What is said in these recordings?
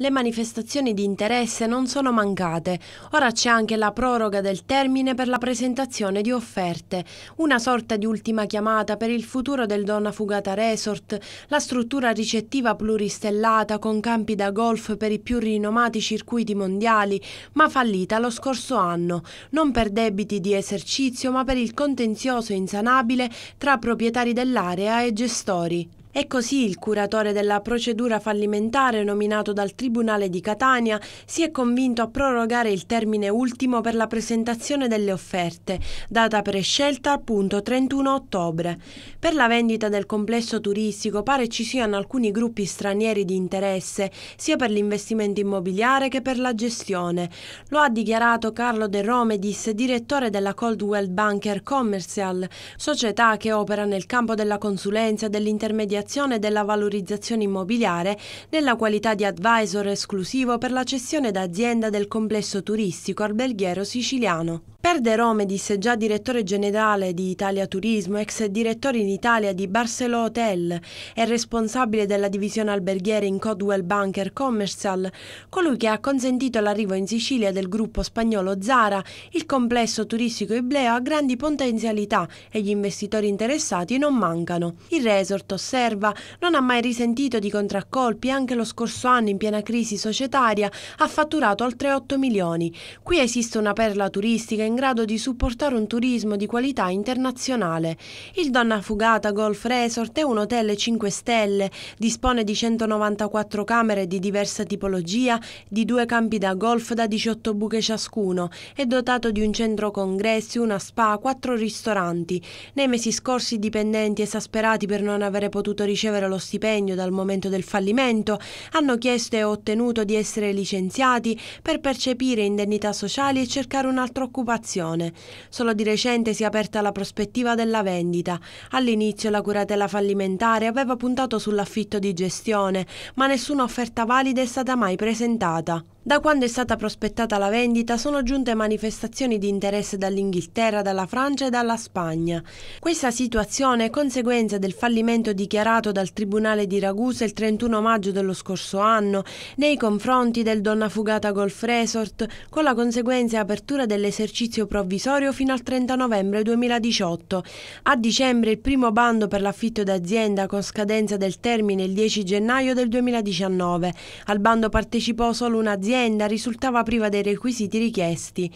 Le manifestazioni di interesse non sono mancate, ora c'è anche la proroga del termine per la presentazione di offerte, una sorta di ultima chiamata per il futuro del Donna Fugata Resort, la struttura ricettiva pluristellata con campi da golf per i più rinomati circuiti mondiali, ma fallita lo scorso anno, non per debiti di esercizio ma per il contenzioso insanabile tra proprietari dell'area e gestori. E così il curatore della procedura fallimentare nominato dal Tribunale di Catania si è convinto a prorogare il termine ultimo per la presentazione delle offerte, data prescelta appunto 31 ottobre. Per la vendita del complesso turistico pare ci siano alcuni gruppi stranieri di interesse, sia per l'investimento immobiliare che per la gestione. Lo ha dichiarato Carlo De Romedis, direttore della Coldwell Banker Commercial, società che opera nel campo della consulenza e dell'intermediazione ampliazione della valorizzazione immobiliare nella qualità di advisor esclusivo per la cessione d'azienda del complesso turistico alberghiero siciliano. Per De Rome, Romedis, già direttore generale di Italia Turismo, ex direttore in Italia di Barcelo Hotel e responsabile della divisione alberghiera in Codwell Banker Commercial, colui che ha consentito l'arrivo in Sicilia del gruppo spagnolo Zara, il complesso turistico Ibleo ha grandi potenzialità e gli investitori interessati non mancano. Il resort osserva riserva, non ha mai risentito di contraccolpi e anche lo scorso anno in piena crisi societaria ha fatturato oltre 8 milioni. Qui esiste una perla turistica in grado di supportare un turismo di qualità internazionale. Il Donna Fugata Golf Resort è un hotel 5 stelle, dispone di 194 camere di diversa tipologia, di due campi da golf da 18 buche ciascuno, è dotato di un centro congressi, una spa, quattro ristoranti. Nei mesi scorsi i dipendenti esasperati per non avere potuto dovuto ricevere lo stipendio dal momento del fallimento, hanno chiesto e ottenuto di essere licenziati per percepire indennità sociali e cercare un'altra occupazione. Solo di recente si è aperta la prospettiva della vendita. All'inizio la curatela fallimentare aveva puntato sull'affitto di gestione, ma nessuna offerta valida è stata mai presentata. Da quando è stata prospettata la vendita sono giunte manifestazioni di interesse dall'Inghilterra, dalla Francia e dalla Spagna. Questa situazione è conseguenza del fallimento dichiarato dal Tribunale di Ragusa il 31 maggio dello scorso anno nei confronti del Donna Fugata Golf Resort con la conseguenza apertura dell'esercizio provvisorio fino al 30 novembre 2018. A dicembre il primo bando per l'affitto d'azienda con scadenza del termine il 10 gennaio del 2019. Al bando partecipò solo un'azienda azienda risultava priva dei requisiti richiesti.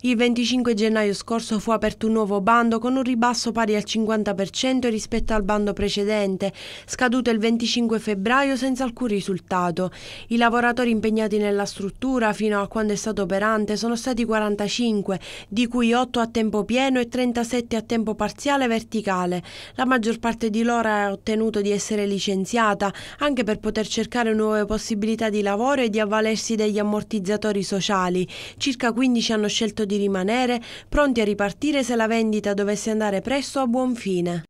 Il 25 gennaio scorso fu aperto un nuovo bando con un ribasso pari al 50% rispetto al bando precedente, scaduto il 25 febbraio senza alcun risultato. I lavoratori impegnati nella struttura fino a quando è stato operante sono stati 45, di cui 8 a tempo pieno e 37 a tempo parziale verticale. La maggior parte di loro ha ottenuto di essere licenziata anche per poter cercare nuove possibilità di lavoro e di avvalersi degli gli ammortizzatori sociali. Circa 15 hanno scelto di rimanere, pronti a ripartire se la vendita dovesse andare presto a buon fine.